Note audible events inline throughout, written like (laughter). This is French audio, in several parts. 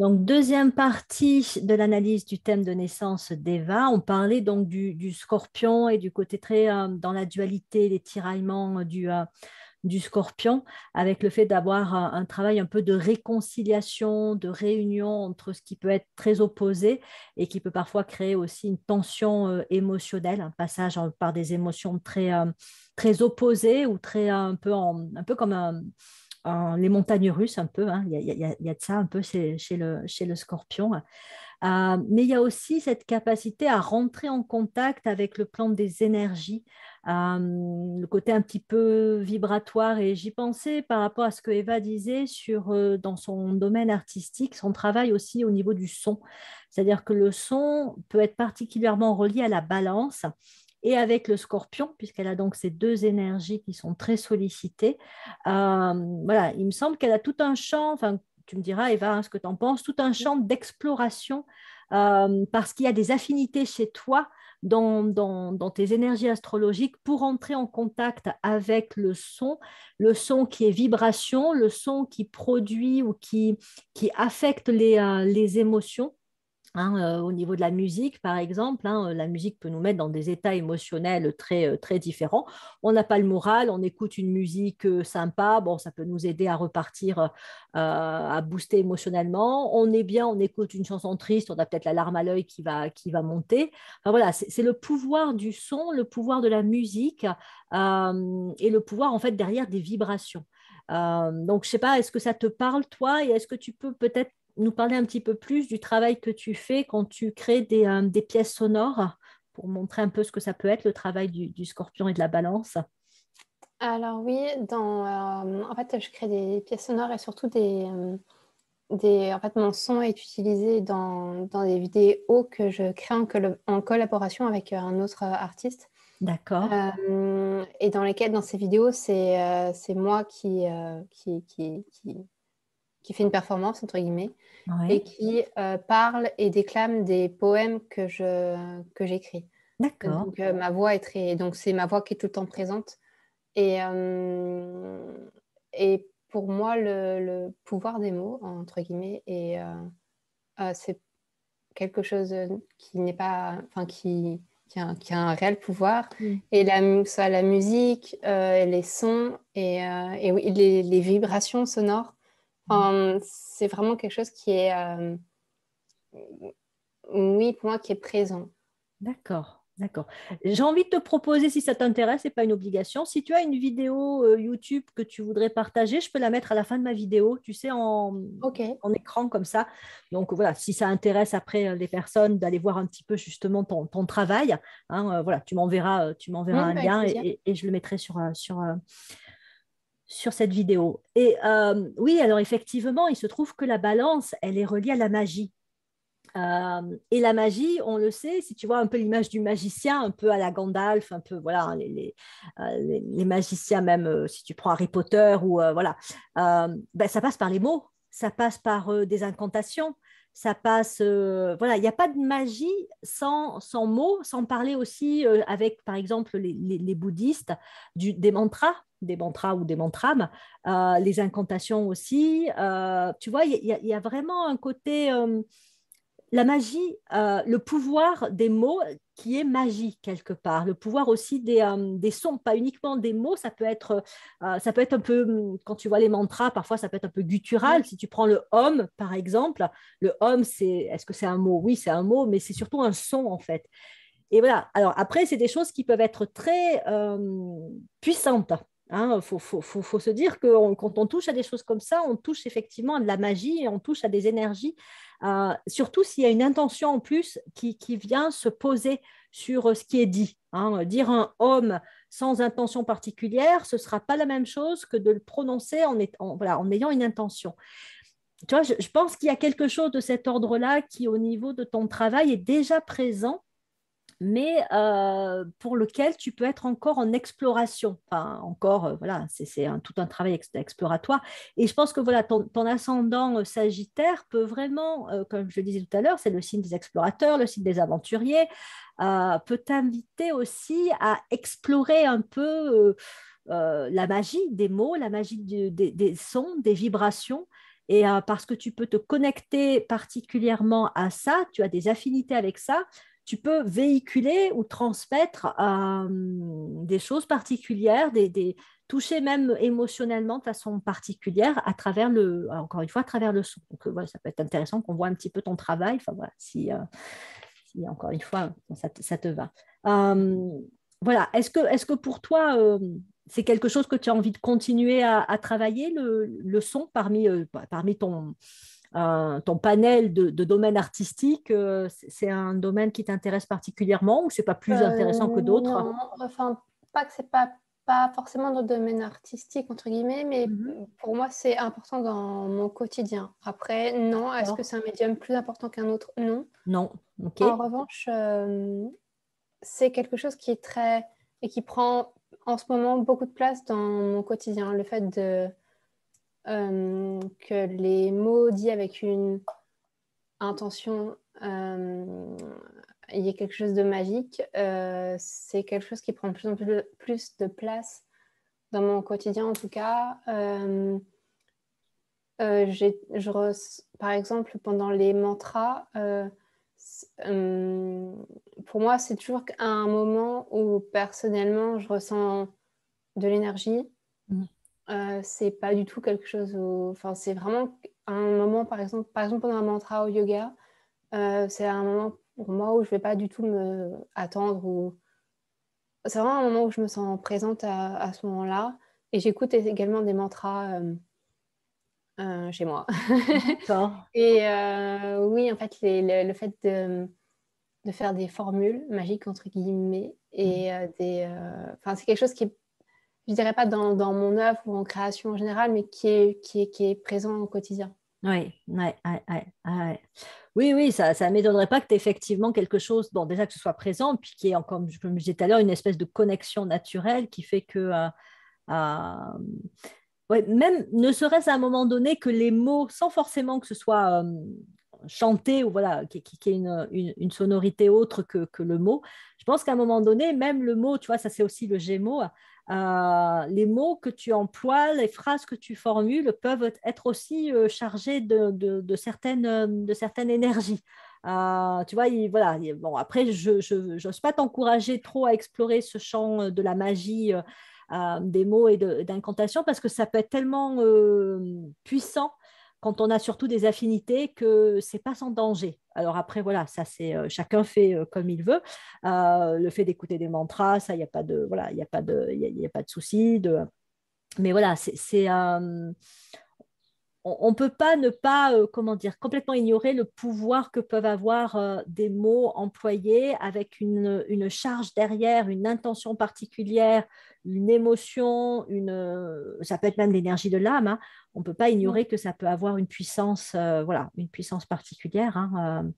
Donc, deuxième partie de l'analyse du thème de naissance d'Eva, on parlait donc du, scorpion et du côté très euh, dans la dualité, les tiraillements euh, euh, du, scorpion, avec le fait d'avoir un, travail un peu de réconciliation, de réunion entre ce qui peut être très opposé et qui peut parfois créer aussi une tension émotionnelle, un passage par des émotions très, très opposées ou très un peu, un peu comme un les montagnes russes un peu, il y, a de ça un peu chez, le, scorpion. Euh, mais il y a aussi cette capacité à rentrer en contact avec le plan des énergies, euh, le côté un petit peu vibratoire. Et j'y pensais par rapport à ce que Eva disait sur, euh, dans son domaine artistique, son travail aussi au niveau du son. C'est-à-dire que le son peut être particulièrement relié à la balance et avec le scorpion, puisqu'elle a donc ces deux énergies qui sont très sollicitées. Euh, voilà, il me semble qu'elle a tout un champ, enfin, tu me diras, Eva, hein, ce que tu en penses, tout un champ d'exploration, euh, parce qu'il y a des affinités chez toi dans, tes énergies astrologiques pour entrer en contact avec le son, le son qui est vibration, le son qui produit ou qui, qui affecte les, euh, les émotions. Hein, euh, au niveau de la musique, par exemple, hein, euh, la musique peut nous mettre dans des états émotionnels très, euh, très différents. On n'a pas le moral, on écoute une musique sympa, bon, ça peut nous aider à repartir, à booster émotionnellement. On est bien, on écoute une chanson triste, on a peut-être la larme à l'œil qui va, qui va monter. voilà, c'est le pouvoir du son, le pouvoir de la musique et le pouvoir, en fait, derrière des vibrations. donc, je ne sais pas, est-ce que ça te parle, toi, et est-ce que tu peux peut-être nous parler un petit peu plus du travail que tu fais quand tu crées des, euh, pièces sonores pour montrer un peu ce que ça peut être le travail du, scorpion et de la balance Alors oui, dans, euh, en fait, je crée des pièces sonores et surtout euh, des... en fait, mon son est utilisé dans, dans des vidéos que je crée en, en collaboration avec un autre artiste. D'accord. et dans lesquelles, dans ces vidéos, c'est moi qui, qui, qui, qui fait une performance, entre guillemets, et qui euh, parle et déclame des poèmes que, je, que j'écris. D'accord. Donc, euh, ma voix est très... Donc, c'est ma voix qui est tout le temps présente. Et, euh, et pour moi, le, le, pouvoir des mots, entre guillemets, et, c'est quelque chose qui n'est pas... Enfin, qui... Qui a, qui a, un réel pouvoir. Mm. Et la, la musique, les sons et, et les, les, vibrations sonores Mm. c'est vraiment quelque chose qui est, euh, oui, pour moi, qui est présent. D'accord. D'accord. J'ai envie de te proposer, si ça t'intéresse, c'est pas une obligation, si tu as une vidéo euh, YouTube que tu voudrais partager, je peux la mettre à la fin de ma vidéo, tu sais, en, en écran comme ça. Donc voilà, si ça intéresse après euh, les personnes d'aller voir un petit peu justement ton, travail, hein, voilà, tu m'enverras, tu m'enverras un lien et, et, je le mettrai sur, sur, sur cette vidéo. Et euh, oui, alors effectivement, il se trouve que la balance, elle est reliée à la magie. Euh, et la magie, on le sait, si tu vois un peu l'image du magicien, un peu à la Gandalf, un peu voilà les, euh, magiciens même si tu prends Harry Potter ou voilà, ben, ça passe par les mots, ça passe par des incantations, ça passe. Euh, voilà, il n'y a pas de magie sans, sans mots, sans parler aussi euh, avec, par exemple, les, bouddhistes, du, des mantras, des mantras ou des mantras, euh, les incantations aussi. tu vois, il y, a vraiment un côté la magie, euh, le pouvoir des mots qui est magie quelque part, le pouvoir aussi des, euh, sons, pas uniquement des mots, ça peut être euh, ça peut être un peu hum, quand tu vois les mantras, parfois ça peut être un peu guttural. Mm. Si tu prends le homme par exemple, le homme c'est est-ce que c'est un mot Oui, c'est un mot, mais c'est surtout un son en fait. Et voilà. Alors après, c'est des choses qui peuvent être très puissantes. Il hein. faut, se dire que quand on touche à des choses comme ça, on touche effectivement à de la magie on touche à des énergies euh, surtout s'il y a une intention en plus qui, vient se poser sur euh, ce qui est dit. Hein. Dire un homme sans intention particulière, ce ne sera pas la même chose que de le prononcer en, ayant une intention. je pense qu'il y a quelque chose de cet ordre-là qui, au niveau de ton travail, est déjà présent mais euh, pour lequel tu peux être encore en exploration. Enfin, encore, euh, voilà, c'est tout un travail exploratoire. Et je pense que voilà, ton, ascendant euh, sagittaire peut vraiment, comme je le disais tout à l'heure, c'est le signe des explorateurs, le signe des aventuriers, peut t'inviter aussi à explorer un peu la magie des mots, la magie des, des sons, des vibrations et parce que tu peux te connecter particulièrement à ça, tu as des affinités avec ça, tu peux véhiculer ou transmettre euh, des choses particulières, des, toucher même émotionnellement de façon particulière à travers le, encore une fois, à travers le son. Donc euh, voilà, ça peut être intéressant qu'on voit un petit peu ton travail. Enfin voilà, si, euh, encore une fois ça, te, va. voilà, est-ce que, est-ce que pour toi c'est quelque chose que tu as envie de continuer à, travailler le, le son parmi, bah, parmi ton ton panel de, domaines artistiques euh, C'est un domaine qui t'intéresse particulièrement ou c'est pas plus euh, intéressant que d'autres enfin, pas que c'est pas pas forcément dans le domaine artistique, entre guillemets, mais mhm. pour moi, c'est important dans mon quotidien. Après, non, est-ce que c'est un médium plus important qu'un autre Non. Non, En revanche, euh, c'est quelque chose qui est très. et qui prend en ce moment beaucoup de place dans mon quotidien. Le fait de euh, que les mots dits avec une intention, euh, il y ait quelque chose de magique, euh, c'est quelque chose qui prend de plus en plus, de place dans mon quotidien en tout cas. je par exemple, pendant les mantras, pour moi, c'est toujours un moment où personnellement, je ressens de l'énergie euh, c'est pas du tout quelque chose Enfin, c'est vraiment un moment, par exemple, par exemple pendant un mantra au yoga, euh, c'est un moment pour moi où je vais pas du tout me attendre. Ou... C'est vraiment un moment où je me sens présente à, à ce moment-là. Et j'écoute également des mantras euh, chez moi. (laughs) et oui, en fait, le fait de, de, faire des formules magiques, entre guillemets, et mmh. des... Enfin, c'est quelque chose qui est je dirais pas dans, mon œuvre ou en création en général, mais qui est, qui est, qui est présent au quotidien. Oui, oui, oui, ça ne m'étonnerait pas que tu effectivement quelque chose, bon, déjà que ce soit présent, puis qui est, comme je, comme je disais tout à l'heure, une espèce de connexion naturelle qui fait que, euh, euh, même ne serait-ce à un moment donné que les mots, sans forcément que ce soit euh, chanté ou voilà, qui, qui, est une, une, sonorité autre que, que le mot, je pense qu'à un moment donné, même le mot, tu vois, ça c'est aussi le gémeau, euh, les mots que tu emploies, les phrases que tu formules peuvent être aussi chargés euh, chargées euh, de, certaines, énergies. tu voilà. après, je n'ose pas t'encourager trop à explorer ce champ de la magie des mots et d'incantations parce que ça peut être tellement puissant quand on a surtout des affinités que c'est pas sans danger. Alors après, voilà, ça c'est euh, chacun fait euh, comme il veut. Euh, le fait d'écouter des mantras, ça, il n'y a pas de, voilà, il a pas de, y a pas de souci. Mais voilà, c'est, on ne peut pas ne pas, comment dire, complètement ignorer le pouvoir que peuvent avoir des mots employés avec une charge derrière, une intention particulière, une émotion, une, euh, ça peut être même l'énergie de l'âme. Hein. On ne peut pas ignorer que ça peut avoir une puissance, euh, voilà, une puissance particulière. Hein,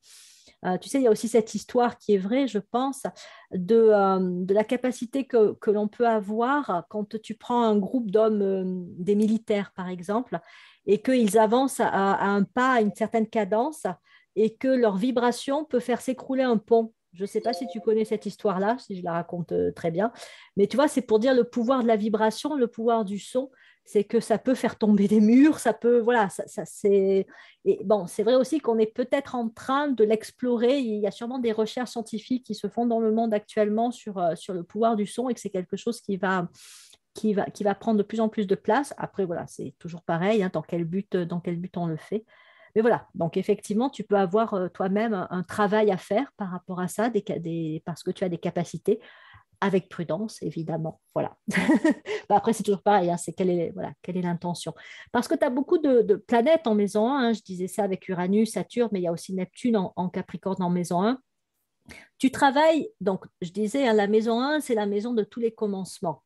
euh. tu sais, il y a aussi cette histoire qui est vraie, je pense, de, la capacité que, l'on peut avoir quand tu prends un groupe d'hommes, des militaires par exemple, et qu'ils avancent à, un pas, à une certaine cadence, et que leur vibration peut faire s'écrouler un pont. Je ne sais pas si tu connais cette histoire-là, si je la raconte euh, très bien. Mais tu vois, c'est pour dire le pouvoir de la vibration, le pouvoir du son, c'est que ça peut faire tomber des murs, ça peut, voilà, ça, c'est. c'est vrai aussi qu'on est peut-être en train de l'explorer. Il y a sûrement des recherches scientifiques qui se font dans le monde actuellement sur, euh, le pouvoir du son et que c'est quelque chose qui va, qui va, prendre de plus en plus de place. Après, voilà, c'est toujours pareil, hein, but, euh, dans quel but on le fait. Mais voilà, donc effectivement, tu peux avoir euh, toi-même un, travail à faire par rapport à ça, parce que tu as des capacités avec prudence, évidemment. Voilà. (laughs) Bah, après, c'est toujours pareil, hein, c'est quelle est, voilà, l'intention. Parce que tu as beaucoup de, planètes en maison 1, hein, je disais ça avec Uranus, Saturne, mais il y a aussi Neptune en, Capricorne en maison 1. Tu travailles, donc je disais, hein, la maison 1, c'est la maison de tous les commencements.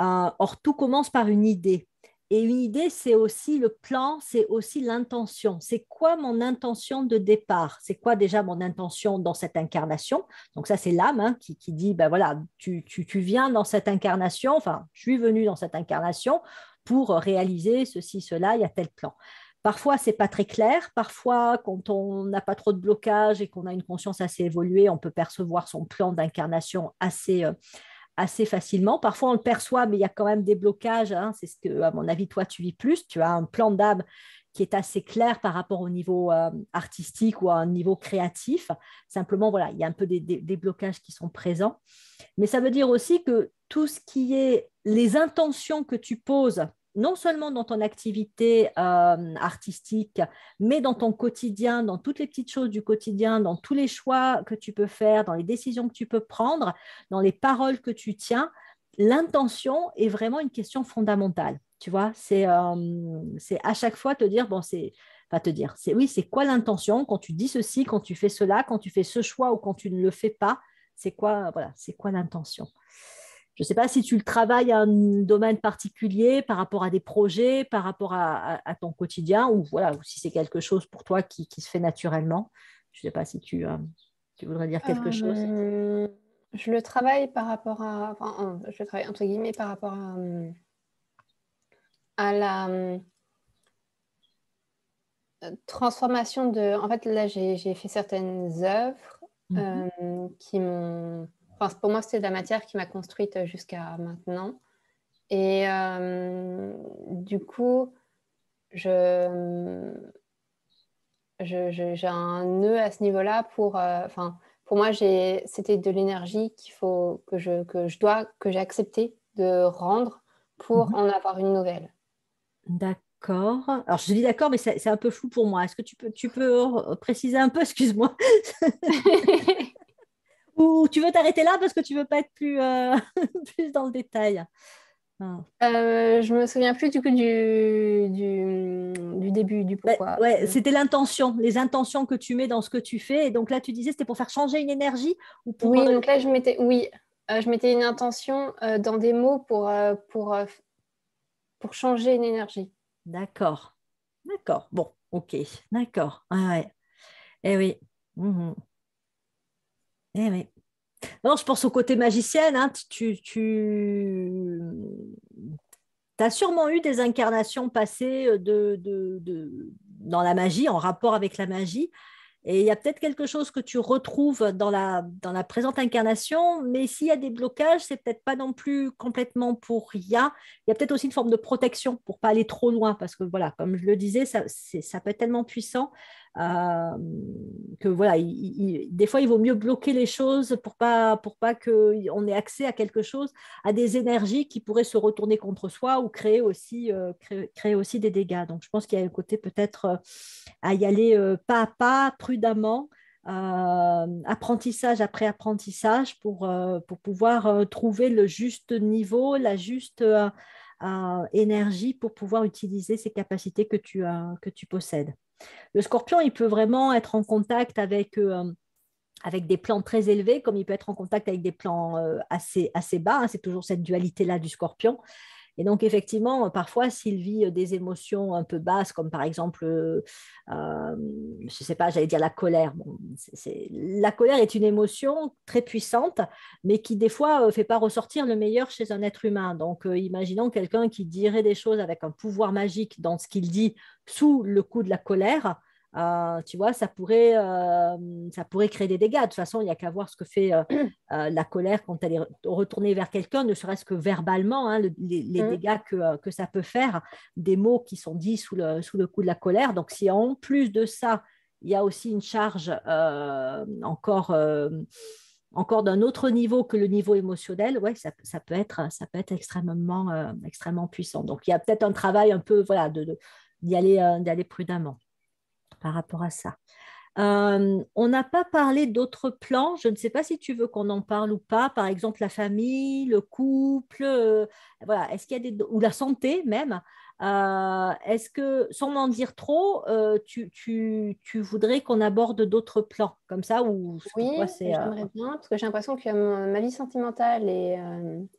Euh, or, tout commence par une idée. Et une idée, c'est aussi le plan, c'est aussi l'intention. C'est quoi mon intention de départ C'est quoi déjà mon intention dans cette incarnation Donc ça, c'est l'âme hein, qui, dit, ben voilà, tu, viens dans cette incarnation, enfin, je suis venu dans cette incarnation pour réaliser ceci, cela, il y a tel plan. Parfois, c'est pas très clair. Parfois, quand on n'a pas trop de blocage et qu'on a une conscience assez évoluée, on peut percevoir son plan d'incarnation assez, euh, assez facilement. Parfois, on le perçoit, mais il y a quand même des blocages. Hein. C'est ce que, à mon avis, toi, tu vis plus. Tu as un plan d'âme qui est assez clair par rapport au niveau euh, artistique ou à un niveau créatif. Simplement, voilà, il y a un peu des blocages qui sont présents. Mais ça veut dire aussi que tout ce qui est les intentions que tu poses non seulement dans ton activité euh, artistique, mais dans ton quotidien, dans toutes les petites choses du quotidien, dans tous les choix que tu peux faire, dans les décisions que tu peux prendre, dans les paroles que tu tiens, l'intention est vraiment une question fondamentale. Tu vois, c'est euh, à chaque fois te dire, bon, c'est pas te dire, c'est oui, c'est quoi l'intention quand tu dis ceci, quand tu fais cela, quand tu fais ce choix ou quand tu ne le fais pas, c'est quoi, c'est quoi l'intention. Je ne sais pas si tu le travailles à un domaine particulier par rapport à des projets, par rapport à, ton quotidien, ou voilà, ou si c'est quelque chose pour toi qui, se fait naturellement. Je ne sais pas si tu, euh, voudrais dire quelque euh, chose. Je le travaille par rapport à, enfin, euh, je le travaille entre guillemets par rapport à, à la transformation de. En fait, là, j'ai fait certaines œuvres mhm. qui m'ont pour moi, c'était de la matière qui m'a construite euh, jusqu'à maintenant. Et euh, du coup, je, j'ai un nœud à ce niveau-là pour. Euh, enfin, pour moi, c'était de l'énergie qu'il faut que je, que je dois, que j'ai accepté de rendre pour mhm. en avoir une nouvelle. D'accord. Alors, je dis d'accord, mais c'est un peu flou pour moi. Est-ce que tu peux, tu peux préciser un peu (laughs) Excuse-moi. (laughs) Ou tu veux t'arrêter là parce que tu veux pas être plus, euh, (laughs) plus dans le détail ah. euh, je me souviens plus du du, du, début du pourquoi. Bah, ouais, c'était l'intention, les intentions que tu mets dans ce que tu fais. Et donc là, tu disais c'était pour faire changer une énergie ou pour. Oui, euh, donc là je mettais, oui, euh, je mettais une intention dans des mots pour pour pour changer une énergie. D'accord, d'accord. Bon, ok, d'accord. Ah ouais. Eh oui. Mmh. Eh non, je pense au côté magicienne. Hein. Tu, as sûrement eu des incarnations passées euh, de, dans la magie, en rapport avec la magie. Et il y a peut-être quelque chose que tu retrouves dans la, dans la présente incarnation, mais s'il y a des blocages, c'est peut-être pas non plus complètement pour rien. Il y a peut-être aussi une forme de protection pour pas aller trop loin, parce que voilà, comme je le disais, ça peut être tellement puissant euh, que voilà, des fois il vaut mieux bloquer les choses pour pas pour pas que on ait accès à quelque chose, à des énergies qui pourraient se retourner contre soi ou créer aussi euh, créer, aussi des dégâts. Donc je pense qu'il y a un côté peut-être euh, à y aller pas à pas, prudemment. apprentissage après apprentissage pour, pour pouvoir trouver le juste niveau, la juste énergie pour pouvoir utiliser ces capacités que tu, que tu possèdes. Le scorpion, il peut vraiment être en contact euh, avec, des plans très élevés, comme il peut être en contact avec des plans euh, assez, bas. Hein. c'est toujours cette dualité-là du scorpion. Et donc, effectivement, parfois, s'il vit euh, des émotions un peu basses, comme par exemple, euh, euh, je ne sais pas, j'allais dire la colère. La colère est une émotion très puissante, mais qui, des fois, ne fait pas ressortir le meilleur chez un être humain. Donc, imaginons quelqu'un qui dirait des choses avec un pouvoir magique dans ce qu'il dit sous le coup de la colère euh, tu vois, ça pourrait, euh, ça pourrait créer des dégâts. De toute façon, il y a qu'à voir ce que fait euh, la colère quand elle est retournée vers quelqu'un, ne serait-ce que verbalement, hein, les, mmh. dégâts que, ça peut faire, des mots qui sont dits sous le, coup de la colère. Donc, si en plus de ça, il y a aussi une charge encore, encore d'un autre niveau que le niveau émotionnel, ouais, ça, peut, être, ça peut être extrêmement, extrêmement puissant. Donc, il y a peut-être un travail un peu voilà, d'y aller, aller prudemment par rapport à ça. Euh, on n'a pas parlé d'autres plans. Je ne sais pas si tu veux qu'on en parle ou pas. Par exemple, la famille, le couple, euh, voilà. Est-ce qu'il y a des ou la santé même. Euh, est-ce que, sans m'en dire trop, tu, tu, tu, voudrais qu'on aborde d'autres plans comme ça ou Oui, j'aimerais bien parce que j'ai l'impression que ma vie sentimentale est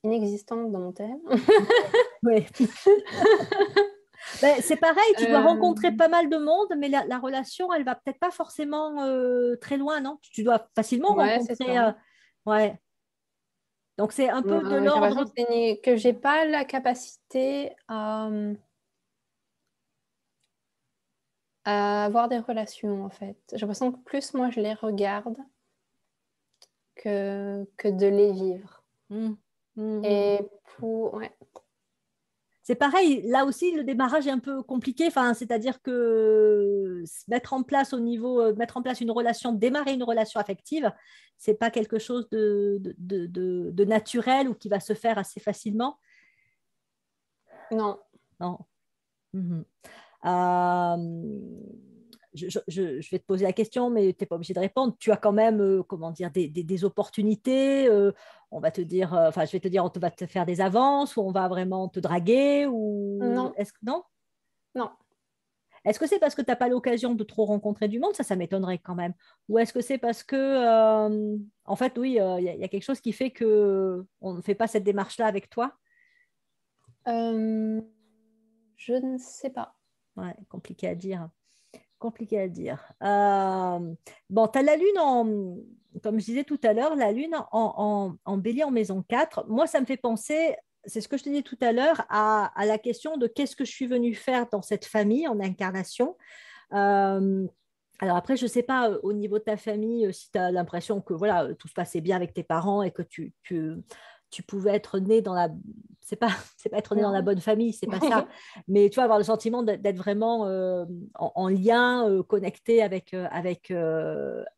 inexistante dans mon thème. (laughs) oui. (laughs) Ben, c'est pareil, tu dois rencontrer euh. pas mal de monde, mais la, relation, elle va peut-être pas forcément euh, très loin, non Tu dois facilement rencontrer. Euh, ouais. Donc c'est un peu de l'ordre que j'ai pas la capacité à... avoir des relations en fait. J'ai l'impression que plus moi je les regarde que, que de les vivre. Mmh. Mmh, mmh, Et pour ouais, c'est pareil, là aussi, le démarrage est un peu compliqué. Enfin, c'est-à-dire que mettre en place au niveau, euh, mettre en place une relation, démarrer une relation affective, c'est pas quelque chose de, naturel ou qui va se faire assez facilement. Non. Non. Mhm. Euh, je, vais te poser la question, mais tu n'es pas obligé de répondre. Tu as quand même, euh, comment dire, des, opportunités. Euh, on va te dire, euh, enfin, je vais te dire, on va te faire des avances ou on va vraiment te draguer ou non Est-ce que non Non. Est-ce que c'est parce que tu n'as pas l'occasion de trop rencontrer du monde Ça, ça m'étonnerait quand même. Ou est-ce que c'est parce que, en fait, oui, il y, a quelque chose qui fait que on ne fait pas cette démarche-là avec toi Je ne sais pas. Ouais, compliqué à dire compliqué à dire. Euh, bon, tu as la Lune en, comme je disais tout à l'heure, la Lune en, bélier en maison 4. Moi, ça me fait penser, c'est ce que je te disais tout à l'heure, à, la question de qu'est-ce que je suis venue faire dans cette famille en incarnation. Euh, alors après, je ne sais pas euh, au niveau de ta famille si tu as l'impression que voilà tout se passait bien avec tes parents et que tu, tu tu pouvais être né dans la c'est pas (laughs) c'est pas être né dans la bonne famille c'est pas ça (laughs) mais tu vas avoir le sentiment d'être vraiment euh, en, lien euh, connecté avec euh, avec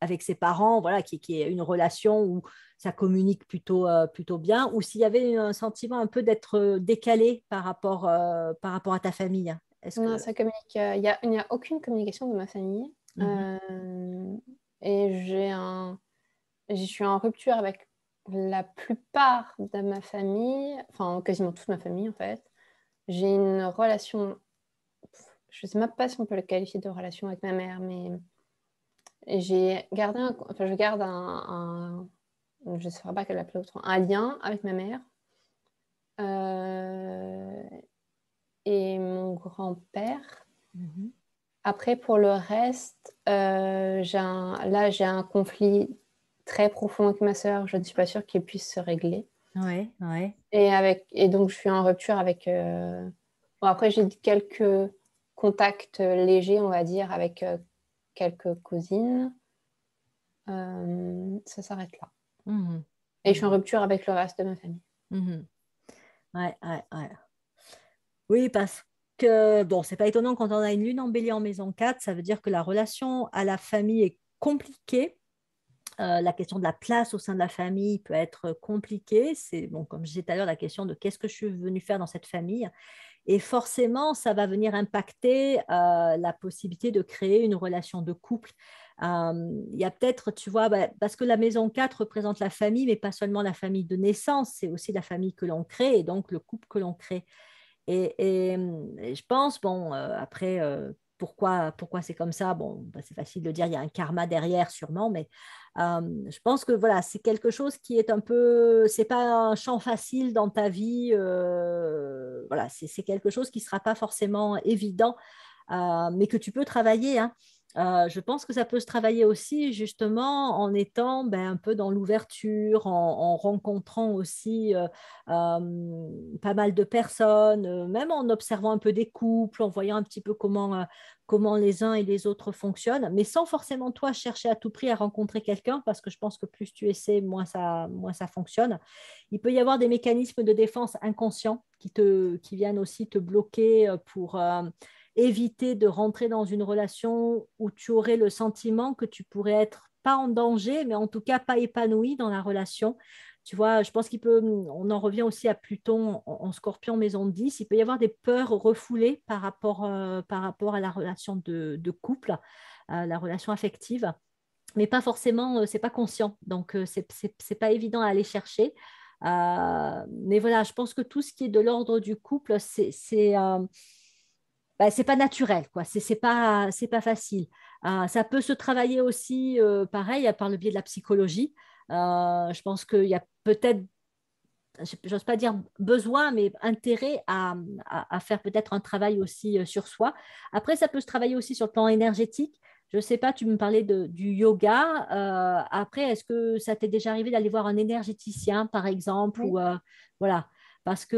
avec ses parents voilà qui, qui, est une relation où ça communique plutôt plutôt bien ou s'il y avait un sentiment un peu d'être décalé par rapport par rapport à ta famille que... ça communique il n'y a, a, aucune communication de ma famille mmh et j'ai un je suis en rupture avec la plupart de ma famille, enfin quasiment toute ma famille en fait, j'ai une relation, je ne sais même pas si on peut le qualifier de relation avec ma mère, mais j'ai gardé un, enfin, je garde un, je ne pas qu'elle l'appelait autrement, un lien avec ma mère. Euh, et mon grand-père. Mhm. Après, pour le reste, euh, là, j'ai un conflit très profond avec ma sœur, je ne suis pas sûre qu'il puisse se régler. Ouais, Et, avec, et donc, je suis en rupture avec. Euh, bon, après, j'ai quelques contacts légers, on va dire, avec euh, quelques cousines. Euh, ça s'arrête là. Mmh. Et je suis en rupture avec le reste de ma famille. Mmh. Ouais, ouais, ouais. Oui, parce que, bon, c'est pas étonnant quand on a une lune en bélier en maison 4, ça veut dire que la relation à la famille est compliquée euh, la question de la place au sein de la famille peut être euh, compliquée. C'est, bon, comme je disais tout à l'heure, la question de qu'est-ce que je suis venu faire dans cette famille. Et forcément, ça va venir impacter euh, la possibilité de créer une relation de couple. Il y a peut-être, tu vois, bah, parce que la maison 4 représente la famille, mais pas seulement la famille de naissance, c'est aussi la famille que l'on crée et donc le couple que l'on crée. Et, hum, je pense, bon, après pourquoi, pourquoi c'est comme ça Bon, bah, c'est facile de dire, il y a un karma derrière sûrement, mais je pense que voilà, c'est quelque chose qui est un peu, c'est pas un champ facile dans ta vie. voilà, c'est quelque chose qui ne sera pas forcément évident, mais que tu peux travailler. Hein. Euh, je pense que ça peut se travailler aussi justement en étant ben, un peu dans l'ouverture, en, rencontrant aussi euh, euh, pas mal de personnes, même en observant un peu des couples, en voyant un petit peu comment, comment les uns et les autres fonctionnent, mais sans forcément toi chercher à tout prix à rencontrer quelqu'un, parce que je pense que plus tu essaies, moins ça, moins ça fonctionne. Il peut y avoir des mécanismes de défense inconscients qui, te, qui viennent aussi te bloquer pour éviter de rentrer dans une relation où tu aurais le sentiment que tu pourrais être pas en danger, mais en tout cas pas épanoui dans la relation. Tu vois, je pense qu'il peut, on en revient aussi à Pluton en, scorpion maison 10, il peut y avoir des peurs refoulées par rapport, euh, par rapport à la relation de, couple, euh, la relation affective, mais pas forcément, euh, c'est pas conscient, donc c'est c'est pas évident à aller chercher. mais voilà, je pense que tout ce qui est de l'ordre du couple, c'est ce bah, c'est pas naturel, quoi. C'est pas facile. Euh, ça peut se travailler aussi, euh, pareil, par le biais de la psychologie. Euh, je pense qu'il y a peut-être, j'ose pas dire besoin, mais intérêt à, faire peut-être un travail aussi sur soi. Après, ça peut se travailler aussi sur le plan énergétique. Je ne sais pas, tu me parlais du yoga. après, est-ce que ça t'est déjà arrivé d'aller voir un énergéticien, par exemple, ou voilà parce que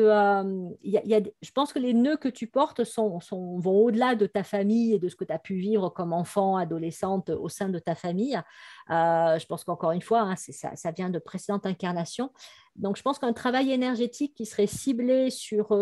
y a, je pense que les nœuds que tu portes sont, vont au-delà de ta famille et de ce que tu as pu vivre comme enfant, adolescente au sein de ta famille. Euh, je pense qu'encore une fois, hein, ça, vient de précédentes incarnations. Donc, je pense qu'un travail énergétique qui serait ciblé sur,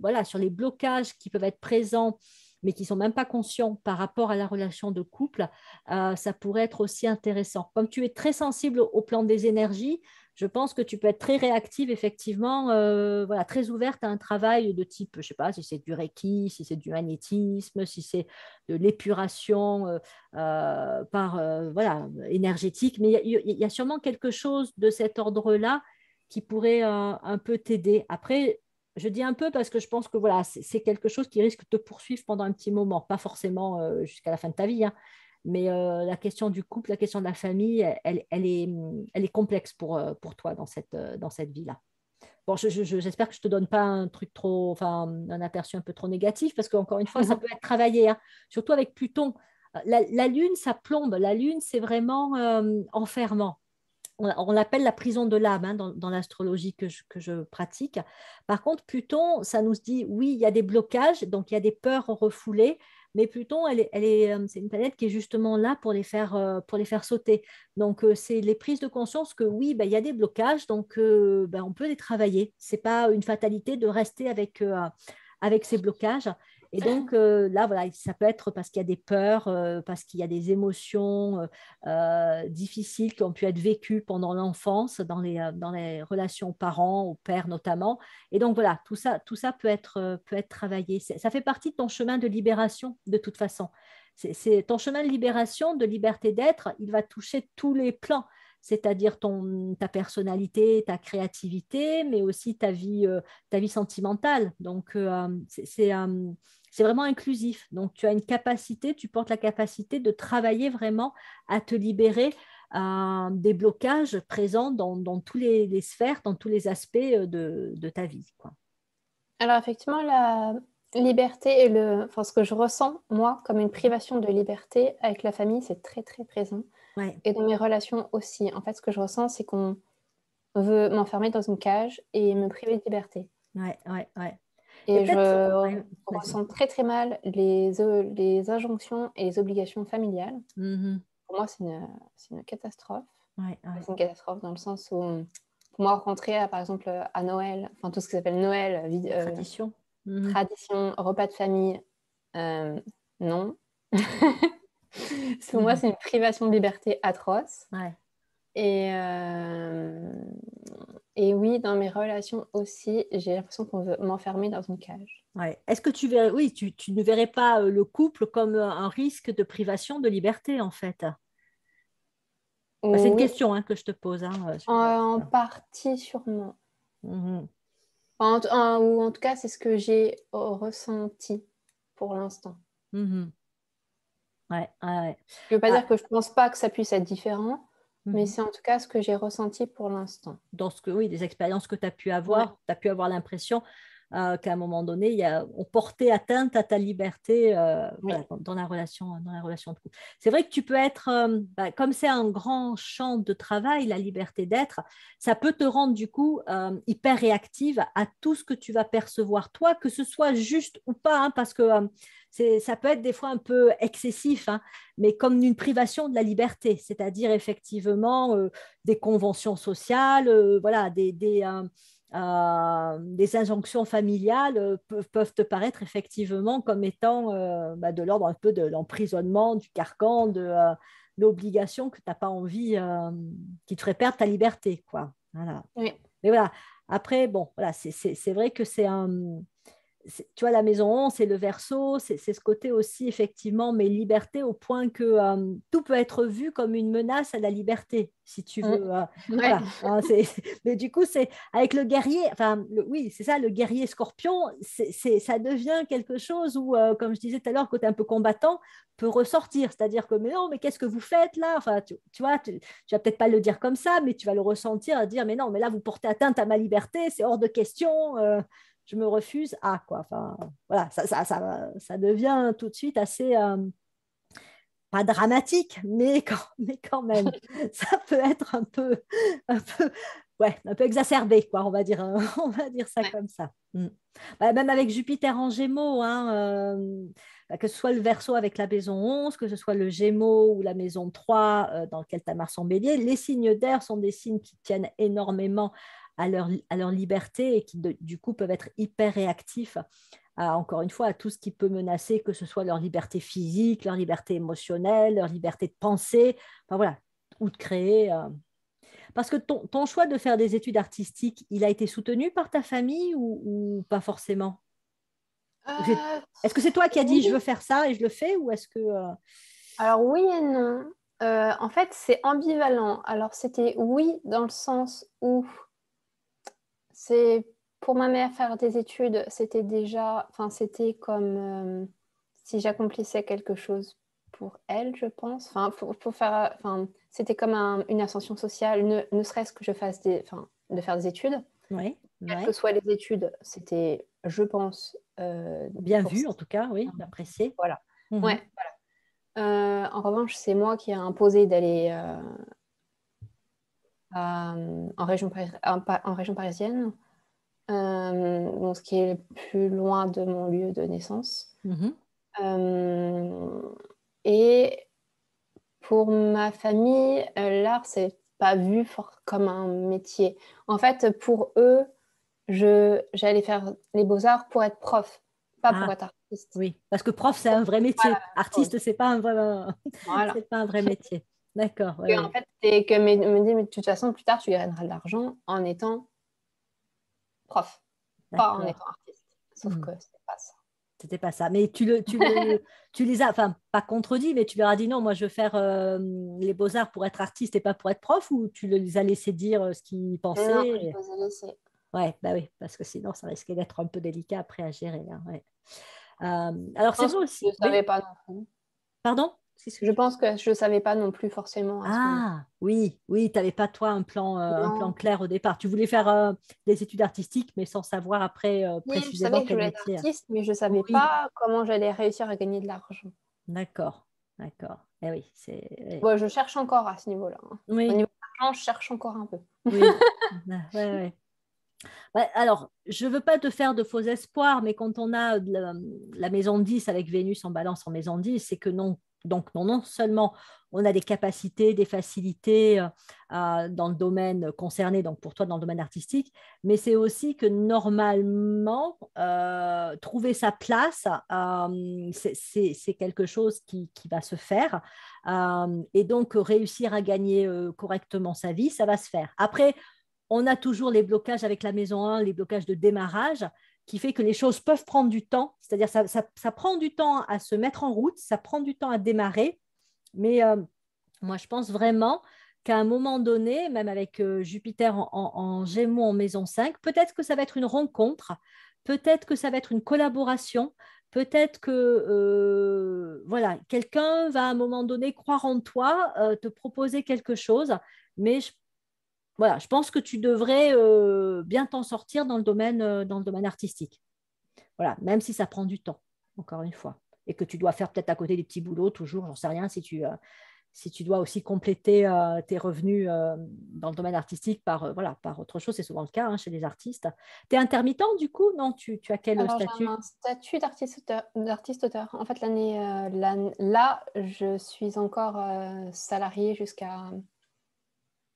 voilà, sur les blocages qui peuvent être présents mais qui ne sont même pas conscients par rapport à la relation de couple, euh, ça pourrait être aussi intéressant. Comme tu es très sensible au plan des énergies, je pense que tu peux être très réactive, effectivement, euh, voilà, très ouverte à un travail de type, je ne sais pas, si c'est du Reiki, si c'est du magnétisme, si c'est de l'épuration euh, euh, par voilà, énergétique. Mais il y, a sûrement quelque chose de cet ordre-là qui pourrait un peu t'aider. Après, je dis un peu parce que je pense que voilà, c'est quelque chose qui risque de te poursuivre pendant un petit moment, pas forcément jusqu'à la fin de ta vie, hein. Mais euh, la question du couple, la question de la famille, elle, mm, est, complexe euh, pour, toi dans cette, euh, vie-là. Bon, j'espère que je ne te donne pas un truc trop, un aperçu un peu trop négatif, parce qu'encore une fois, ça (laughs) peut être travaillé, hein. surtout avec Pluton. La, Lune, ça plombe. La Lune, c'est vraiment enfermant. On, l'appelle la prison de l'âme hein, dans, l'astrologie que, que je, pratique. Par contre, Pluton, ça nous dit, oui, il y a des blocages, donc il y a des peurs refoulées, mais Pluton, euh, c'est une planète qui est justement là pour les faire, euh, pour les faire sauter. Donc, euh, c'est les prises de conscience que oui, bah, il y a des blocages, donc bah, on peut les travailler. Ce n'est pas une fatalité de rester avec ces blocages. Et donc euh, là, voilà, ça peut être parce qu'il y a des peurs, euh, parce qu'il y a des émotions euh, difficiles qui ont pu être vécues pendant l'enfance, dans les, relations aux parents, aux pères notamment. Et donc voilà, tout ça, tout ça peut, être, peut être travaillé. Ça fait partie de ton chemin de libération, de toute façon. C'est ton chemin de libération, de liberté d'être, il va toucher tous les plans c'est-à-dire ta personnalité, ta créativité, mais aussi ta vie, euh, sentimentale. Donc, euh, euh, c'est vraiment inclusif. Donc, tu as une capacité, tu portes la capacité de travailler vraiment à te libérer des blocages présents dans, dans tous les, sphères, dans tous les aspects de, ta vie. Alors, effectivement, la liberté et le, enfin, ce que je ressens, moi, comme une privation de liberté avec la famille, c'est très, très présent. Et dans mes relations aussi. En fait, ce que je ressens, c'est qu'on veut m'enfermer dans une cage et me priver de liberté. Ouais, ouais, ouais. Et, je ressens très très mal les, les injonctions et les obligations familiales. Mm-hmm. Pour moi, c'est une, catastrophe. Ouais, C'est une catastrophe dans le sens où, pour moi, rentrer par exemple à Noël, enfin tout ce qui s'appelle Noël, euh, euh, tradition. Mm-hmm. tradition, repas de famille, euh, non. (laughs) Pour moi, c'est une privation de liberté atroce. Et, euh, et oui, dans mes relations aussi, j'ai l'impression qu'on veut m'enfermer dans une cage. Est-ce que tu verrais, oui, tu, ne verrais pas euh, le couple comme euh, un risque de privation de liberté, en fait bah, C'est une question hein, que je te pose. Hein, en, partie, sûrement. Mm-hmm. ou en tout cas, c'est ce que j'ai ressenti pour l'instant. Mm-hmm. Je ne veux pas ah. dire que je ne pense pas que ça puisse être différent, mais mhm. c'est en tout cas ce que j'ai ressenti pour l'instant. Dans ce que, oui, des expériences que tu as pu avoir, tu as pu avoir l'impression euh, qu'à un moment donné, il y a, on portait atteinte à ta liberté euh, dans, la relation, dans la relation de couple. C'est vrai que tu peux être, euh, bah, comme c'est un grand champ de travail, la liberté d'être, ça peut te rendre du coup hyper réactive à tout ce que tu vas percevoir toi, que ce soit juste ou pas, hein, parce que ça peut être des fois un peu excessif, hein, mais comme une privation de la liberté, c'est-à-dire effectivement des conventions sociales, voilà, des euh, des injonctions familiales euh, peuvent, te paraître effectivement comme étant euh, bah, de l'ordre un peu de l'emprisonnement, du carcan, de l'obligation que tu n'as pas envie, qui te ferait perdre ta liberté. Quoi. Voilà. Mais voilà, après, bon, voilà, c'est vrai que c'est un tu vois, la maison 11, c'est le verso, c'est ce côté aussi, effectivement, mais liberté au point que euh, tout peut être vu comme une menace à la liberté, si tu mmh. veux. Hein. Hein, mais du coup, c'est avec le guerrier, enfin, oui, c'est ça, le guerrier scorpion, c'est ça devient quelque chose où, euh, comme je disais tout à l'heure, côté un peu combattant peut ressortir. C'est-à-dire que, mais non, mais qu'est-ce que vous faites là Enfin, tu, vois, tu, tu vas peut-être pas le dire comme ça, mais tu vas le ressentir à dire, mais non, mais là, vous portez atteinte à ma liberté, c'est hors de question. Euh je me refuse à quoi. Enfin, voilà, ça, ça, ça, ça devient tout de suite assez euh, pas dramatique, mais quand, (laughs) même, (laughs) ça peut être un peu, un peu, ouais, un peu exacerbé, quoi. On va dire, hein. (laughs) on va dire ça comme ça. Mm. Bah, même avec Jupiter en Gémeaux, hein, euh, bah, que ce soit le verso avec la maison 11, que ce soit le Gémeaux ou la maison 3 euh, dans lequel ta Mars en Bélier, les signes d'air sont des signes qui tiennent énormément à leur, à leur liberté et qui, du coup, peuvent être hyper réactifs, à, encore une fois, à tout ce qui peut menacer, que ce soit leur liberté physique, leur liberté émotionnelle, leur liberté de penser, enfin, voilà, ou de créer. Euh. Parce que ton, ton, choix de faire des études artistiques, il a été soutenu par ta famille ou, pas forcément euh, Est-ce que c'est toi qui as dit je veux faire ça et je le fais ou est-ce que... Euh? Alors oui et non. en fait, c'est ambivalent. Alors, c'était oui dans le sens où c'est pour ma mère faire des études, c'était déjà, enfin c'était comme euh, si j'accomplissais quelque chose pour elle, je pense. Enfin pour, faire, enfin c'était comme une ascension sociale, ne, serait-ce que je fasse des, enfin de faire des études. Oui. Quelles que soient les études, c'était, je pense, euh, bien vu en tout cas, oui, apprécié. Voilà. Mhm. Ouais. Euh, en revanche, c'est moi qui ai imposé d'aller euh, en, région en, région parisienne, euh, ce qui est le plus loin de mon lieu de naissance. Mhm. Euh, et pour ma famille, l'art, c'est pas vu comme un métier. En fait, pour eux, j'allais faire les beaux-arts pour être prof, pas pour ah, être artiste. Oui, parce que prof, c'est un vrai métier. Artiste, c'est pas vrai, (laughs) pas un vrai métier. D'accord. en fait, c'est que me, me dit, mais de toute façon, plus tard, tu gagneras de l'argent en étant prof, pas en étant artiste. Sauf hmm. que n'était pas ça. C'était pas ça. Mais tu, le, (laughs) tu, les as, enfin, pas contredit, mais tu leur as dit non, moi je veux faire euh, les beaux-arts pour être artiste et pas pour être prof, ou tu les as laissé dire euh, ce qu'ils pensaient Ouais, bah oui, parce que sinon ça risquait d'être un peu délicat après à gérer. Hein, euh, alors, c'est vous aussi. Je savais pas Pardon je pense que je ne savais pas non plus forcément. ah oui, oui, tu n'avais pas toi un plan, euh, un plan clair au départ. Tu voulais faire euh, des études artistiques, mais sans savoir après euh, précisément je savais que je voulais artiste, mais je ne savais pas comment j'allais réussir à gagner de l'argent. D'accord, d'accord. Eh oui, c'est. je cherche encore à ce niveau-là. Hein. Oui. Au niveau de l'argent, je cherche encore un peu. Oui. (laughs) Bah, oui, bah, alors, je ne veux pas te faire de faux espoirs, mais quand on a la, la maison 10 avec Vénus en balance en maison 10, c'est que non, donc, non, non seulement on a des capacités, des facilités euh, dans le domaine concerné, donc pour toi dans le domaine artistique, mais c'est aussi que normalement, euh, trouver sa place, euh, c'est quelque chose qui, qui, va se faire. et donc, réussir à gagner correctement sa vie, ça va se faire. Après, on a toujours les blocages avec la maison 1, les blocages de démarrage, qui fait que les choses peuvent prendre du temps. C'est-à-dire ça, ça, prend du temps à se mettre en route, ça prend du temps à démarrer. Mais euh, moi, je pense vraiment qu'à un moment donné, même avec euh, Jupiter en, en, Gémeaux en maison 5, peut-être que ça va être une rencontre, peut-être que ça va être une collaboration, peut-être que euh, voilà, quelqu'un va à un moment donné croire en toi, te proposer quelque chose. Mais je voilà, je pense que tu devrais euh, bien t'en sortir dans le domaine, euh, dans le domaine artistique. Voilà, même si ça prend du temps, encore une fois, et que tu dois faire peut-être à côté des petits boulots toujours, j'en sais rien, si tu, euh, si tu dois aussi compléter tes revenus dans le domaine artistique par, voilà, par autre chose, c'est souvent le cas hein, chez les artistes. Tu es intermittent du coup Non, tu, as quel statut un statut d'artiste-auteur. En fait, l'année, là, je suis encore salariée jusqu'à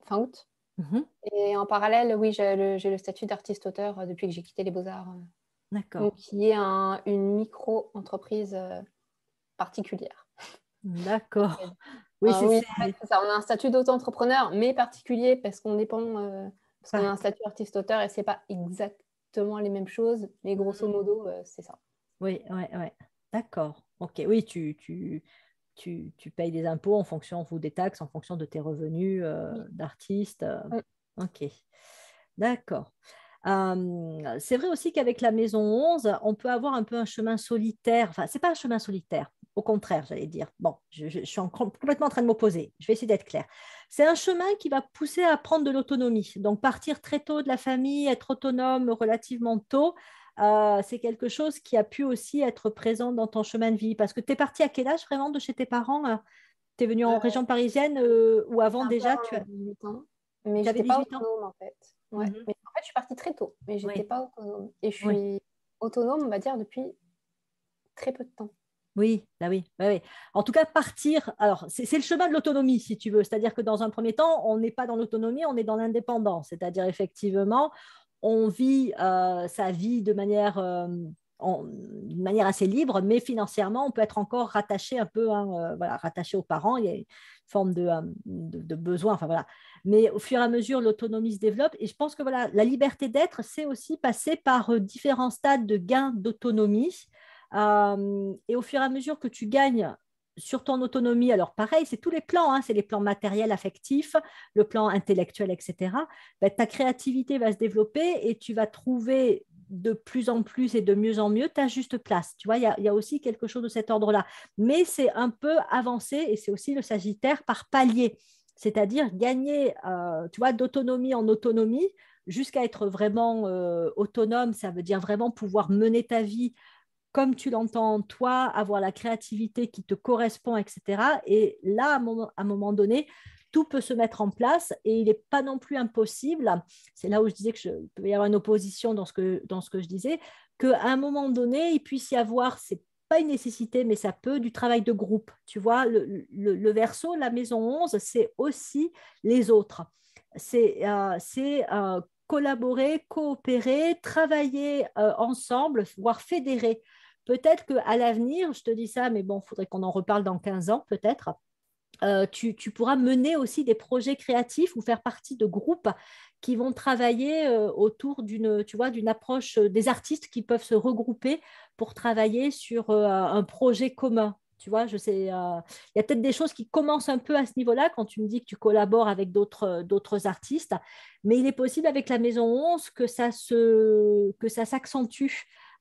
fin août. Mhm. Et en parallèle, oui, j'ai le, statut d'artiste-auteur euh, depuis que j'ai quitté les Beaux-Arts. Euh, D'accord. Donc, Qui est a une micro-entreprise euh, particulière. D'accord. (laughs) Oui, c'est ça. On a un statut d'auto-entrepreneur, mais particulier parce qu'on dépend, parce qu'on a ah. un statut artiste-auteur et ce n'est pas exactement les mêmes choses, mais grosso ah. modo, c'est ça. Oui, oui, oui. D'accord. Ok. Oui, tu, tu, tu, payes des impôts en fonction ou des taxes en fonction de tes revenus euh, d'artiste. Euh. Ok, d'accord. c'est vrai aussi qu'avec la maison 11, on peut avoir un peu un chemin solitaire. Enfin, c'est pas un chemin solitaire, au contraire, j'allais dire. Bon, je, suis complètement en train de m'opposer. Je vais essayer d'être claire. C'est un chemin qui va pousser à prendre de l'autonomie. Donc, partir très tôt de la famille, être autonome relativement tôt, euh, c'est quelque chose qui a pu aussi être présent dans ton chemin de vie Parce que tu es parti à quel âge vraiment de chez tes parents euh? Tu es venu en euh, région parisienne ou avant déjà tu as... 18 ans. Mais j'étais pas autonome en fait. Mm-hmm. en fait, je suis partie très tôt, mais je pas autonome. Et je suis autonome, on va dire, depuis très peu de temps. Oui, là bah oui, bah oui. En tout cas, partir, alors c'est le chemin de l'autonomie, si tu veux. C'est-à-dire que dans un premier temps, on n'est pas dans l'autonomie, on est dans l'indépendance. C'est-à-dire, effectivement, on vit euh, sa vie de manière, euh, manière assez libre, mais financièrement, on peut être encore rattaché un peu, hein, euh, rattaché aux parents. Il y a une forme de, de, besoin. Enfin voilà. Mais au fur et à mesure, l'autonomie se développe. Et je pense que voilà, la liberté d'être, c'est aussi passer par différents stades de gain d'autonomie. et au fur et à mesure que tu gagnes sur ton autonomie, alors pareil, c'est tous les plans, hein, c'est les plans matériels, affectifs, le plan intellectuel, etc. Ben, ta créativité va se développer et tu vas trouver de plus en plus et de mieux en mieux ta juste place. Tu vois, il y, a aussi quelque chose de cet ordre-là. Mais c'est un peu avancé et c'est aussi le Sagittaire par palier, c'est-à-dire gagner, euh, tu vois, d'autonomie en autonomie jusqu'à être vraiment euh, autonome. Ça veut dire vraiment pouvoir mener ta vie comme tu l'entends toi, avoir la créativité qui te correspond, etc. Et là, à un moment donné, tout peut se mettre en place et il n'est pas non plus impossible, c'est là où je disais qu'il peut y avoir une opposition dans ce que, que je disais, qu'à un moment donné, il puisse y avoir, c'est pas une nécessité, mais ça peut, du travail de groupe. Tu vois, le, verso, la maison 11, c'est aussi les autres. C'est euh, euh, collaborer, coopérer, travailler euh, ensemble, voire fédérer peut-être qu'à l'avenir, je te dis ça, mais bon, il faudrait qu'on en reparle dans 15 ans, peut-être. Euh, tu, pourras mener aussi des projets créatifs ou faire partie de groupes qui vont travailler euh, autour d'une, approche euh, des artistes qui peuvent se regrouper pour travailler sur un projet commun. Tu vois, je sais, il y a peut-être des choses qui commencent un peu à ce niveau-là quand tu me dis que tu collabores avec d'autres, artistes, mais il est possible avec la Maison 11 que ça s'accentue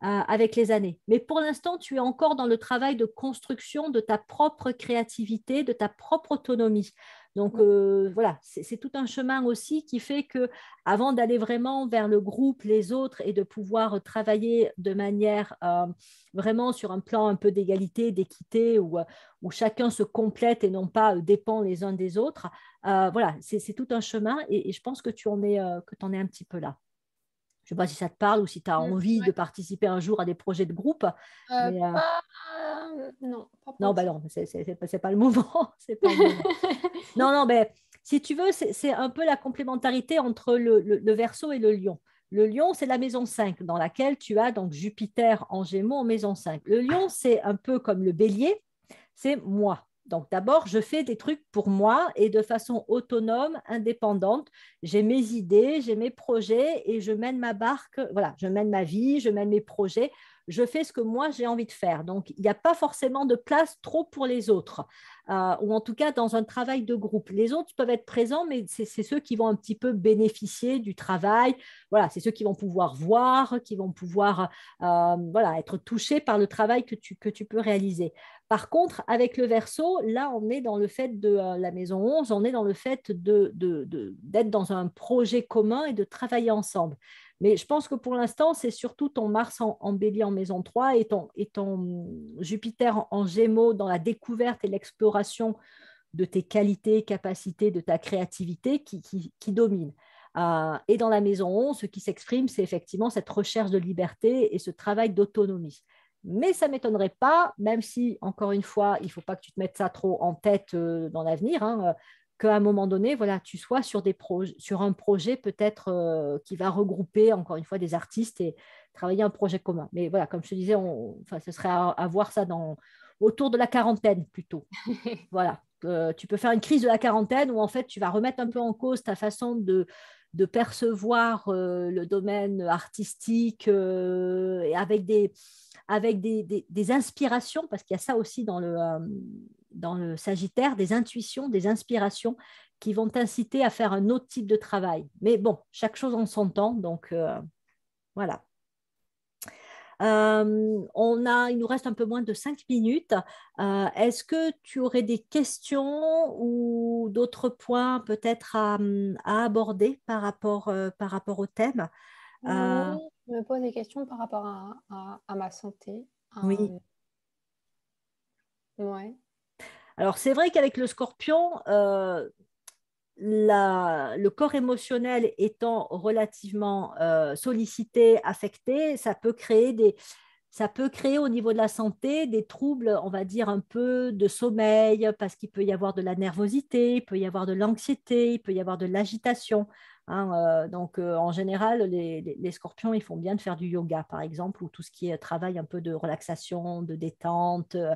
euh, avec les années. Mais pour l'instant, tu es encore dans le travail de construction de ta propre créativité, de ta propre autonomie. Donc euh, voilà, c'est tout un chemin aussi qui fait que, avant d'aller vraiment vers le groupe, les autres, et de pouvoir travailler de manière euh, vraiment sur un plan un peu d'égalité, d'équité, où, où, chacun se complète et non pas dépend les uns des autres, voilà, c'est tout un chemin et, je pense que tu en es, que en es un petit peu là. Je ne sais pas si ça te parle ou si tu as mmh, envie de participer un jour à des projets de groupe. Euh, euh pas... Non, pas non, bah non, c'est, pas le moment. (laughs) (laughs) non, non, mais ben, si tu veux, c'est, un peu la complémentarité entre le, le, verso et le lion. Le lion, c'est la maison 5 dans laquelle tu as donc Jupiter en gémeaux en maison 5. Le lion, c'est un peu comme le bélier, c'est moi. Donc d'abord, je fais des trucs pour moi et de façon autonome, indépendante. J'ai mes idées, j'ai mes projets et je mène ma barque, voilà, je mène ma vie, je mène mes projets je fais ce que moi j'ai envie de faire. Donc, il n'y a pas forcément de place trop pour les autres, euh, ou en tout cas dans un travail de groupe. Les autres peuvent être présents, mais c'est ceux qui vont un petit peu bénéficier du travail. Voilà, c'est ceux qui vont pouvoir voir, qui vont pouvoir euh, voilà, être touchés par le travail que tu, que tu peux réaliser. Par contre, avec le verso, là, on est dans le fait de euh, la maison 11, on est dans le fait d'être dans un projet commun et de travailler ensemble. Mais je pense que pour l'instant, c'est surtout ton Mars en, bélier en maison 3 et ton, Jupiter en, gémeaux dans la découverte et l'exploration de tes qualités, capacités, de ta créativité qui, qui, domine. Euh, et dans la maison 11, ce qui s'exprime, c'est effectivement cette recherche de liberté et ce travail d'autonomie. Mais ça ne m'étonnerait pas, même si, encore une fois, il ne faut pas que tu te mettes ça trop en tête euh, dans l'avenir. Hein, euh, qu'à un moment donné, voilà, tu sois sur, des sur un projet peut-être euh, qui va regrouper encore une fois des artistes et travailler un projet commun. Mais voilà, comme je te disais, ce serait à, voir ça dans, autour de la quarantaine plutôt. (laughs) voilà, euh, tu peux faire une crise de la quarantaine où en fait tu vas remettre un peu en cause ta façon de, percevoir euh, le domaine artistique avec des, avec des inspirations, parce qu'il y a ça aussi dans le dans le Sagittaire des intuitions, des inspirations qui vont t'inciter à faire un autre type de travail. Mais bon, chaque chose en son temps, donc euh, voilà. Euh, il nous reste un peu moins de cinq minutes. Euh, est-ce que tu aurais des questions ou d'autres points peut-être à, aborder par rapport, par rapport au thème Je me pose des questions par rapport à, ma santé. Oui. Ouais. Alors c'est vrai qu'avec le scorpion, euh, le corps émotionnel étant relativement euh, sollicité, affecté, ça peut créer ça peut créer au niveau de la santé des troubles, on va dire un peu de sommeil, parce qu'il peut y avoir de la nervosité, il peut y avoir de l'anxiété, il peut y avoir de l'agitation. Hein, euh, donc, euh, en général, les, scorpions, ils font bien de faire du yoga, par exemple, ou tout ce qui est travail un peu de relaxation, de détente. Euh,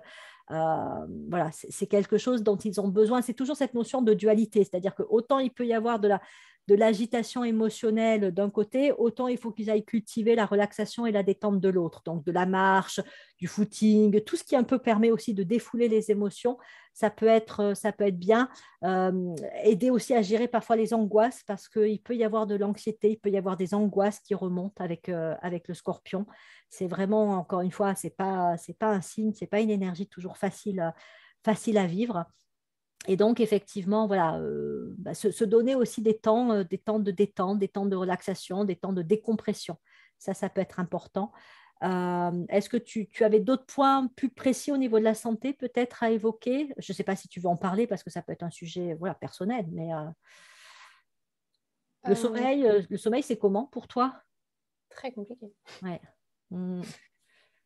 voilà, c'est quelque chose dont ils ont besoin. C'est toujours cette notion de dualité, c'est-à-dire que autant il peut y avoir de la, de l'agitation émotionnelle d'un côté, autant il faut qu'ils aillent cultiver la relaxation et la détente de l'autre. Donc de la marche, du footing, tout ce qui un peu permet aussi de défouler les émotions, ça peut être, euh, ça peut être bien. Euh, aider aussi à gérer parfois les angoisses parce qu'il peut y avoir de l'anxiété, il peut y avoir des angoisses qui remontent avec, euh, avec le scorpion. C'est vraiment, encore une fois, ce n'est pas, pas un signe, ce n'est pas une énergie toujours facile, facile à vivre et donc, effectivement, voilà, euh, bah, se, donner aussi des temps, euh, des temps de détente, des temps de relaxation, des temps de décompression. Ça, ça peut être important. Euh, est-ce que tu, tu avais d'autres points plus précis au niveau de la santé peut-être à évoquer Je ne sais pas si tu veux en parler parce que ça peut être un sujet voilà, personnel, mais le, sommeil, le sommeil, c'est comment pour toi Très compliqué. Ouais. Mmh.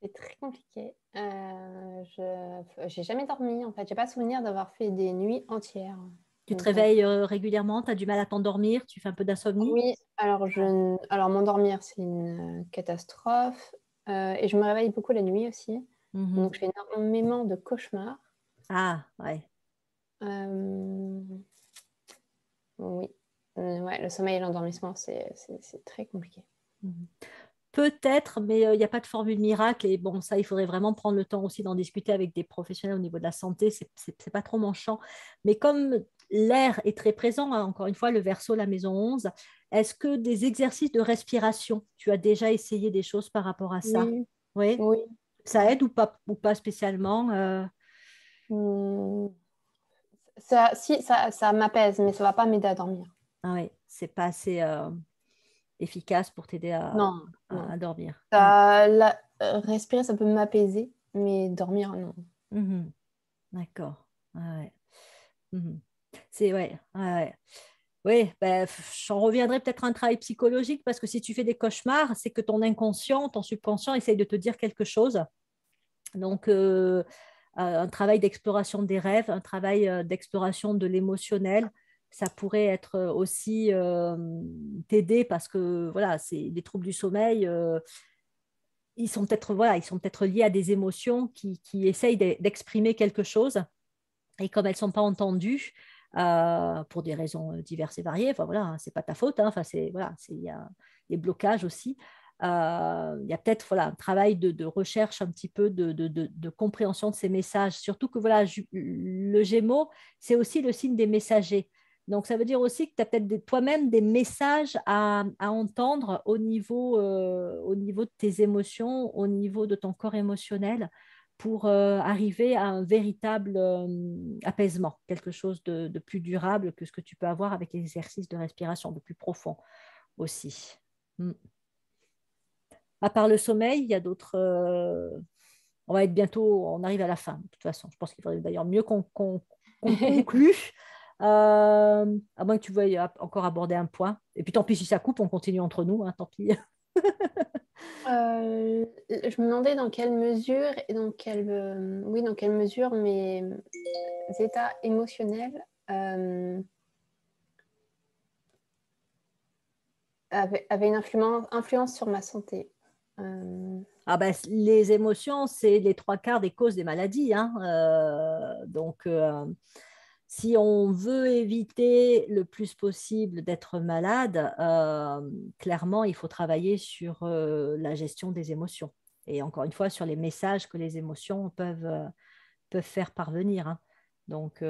C'est très compliqué. Euh, je n'ai jamais dormi, en fait. Je n'ai pas souvenir d'avoir fait des nuits entières. Tu te euh, réveilles euh, régulièrement, tu as du mal à t'endormir, tu fais un peu d'insomnie Oui, alors, je... Ah. alors m'endormir, c'est une catastrophe. et je me réveille beaucoup la nuit aussi. Mhm. Donc, je fais énormément de cauchemars. Ah, ouais. Oui. Ouais, le sommeil et l'endormissement, c'est très compliqué. Mhm. Peut-être, mais euh, il n'y a pas de formule miracle. Et bon, ça, il faudrait vraiment prendre le temps aussi d'en discuter avec des professionnels au niveau de la santé. Ce n'est pas trop manchant. Mais comme l'air est très présent, hein, encore une fois, le verso, la maison 11, est-ce que des exercices de respiration, tu as déjà essayé des choses par rapport à ça oui. oui, Ça aide ou pas, ou pas spécialement euh mmh. Ça, si, ça, m'apaise, mais ça ne va pas m'aider à dormir. Ah oui, c'est pas assez. Euh, efficace pour t'aider à, à, dormir. Mm. Euh, respirer, ça peut m'apaiser, mais dormir, non. Mhm. D'accord. Mhm. C'est ouais. ouais. Oui, bah, j'en reviendrai peut-être à un travail psychologique parce que si tu fais des cauchemars, c'est que ton inconscient, ton subconscient essaye de te dire quelque chose. Donc, euh, euh, un travail d'exploration des rêves, un travail d'exploration de l'émotionnel, ça pourrait être euh, aussi t'aider parce que voilà, c'est troubles du sommeil ils sont peut-être peut liés à des émotions qui, essayent d'exprimer quelque chose et comme elles ne sont pas entendues pour des raisons diverses et variées, enfin voilà, c'est pas ta faute, hein, enfin il y a des blocages aussi. il y a peut-être voilà, un travail de, recherche un petit peu de, de, compréhension de ces messages. Surtout que voilà, le Gémeaux, c'est aussi le signe des messagers. Donc, ça veut dire aussi que tu as peut-être toi-même des messages à, entendre euh, au niveau, de tes émotions, au niveau de ton corps émotionnel pour euh, arriver à un véritable euh, apaisement, quelque chose de, plus durable que ce que tu peux avoir avec l'exercice de respiration, de plus profond aussi. Hmm. À part le sommeil, il y a d'autres... on va être bientôt, on arrive à la fin de toute façon. Je pense qu'il faudrait d'ailleurs mieux qu'on (laughs) conclue. Euh, à moins que tu veuilles encore aborder un point. Et puis tant pis si ça coupe, on continue entre nous, hein, tant pis. Euh, je me demandais dans quelle mesure dans quelle, euh, oui, dans quelle mesure mes états émotionnels avaient, une influence, influence, sur ma santé. Ah ben, les émotions, c'est les trois quarts des causes des maladies. Hein. donc, si on veut éviter le plus possible d'être malade, euh, clairement, il faut travailler sur euh, la gestion des émotions. Et encore une fois, sur les messages que les émotions peuvent, euh, faire parvenir. Hein. Donc,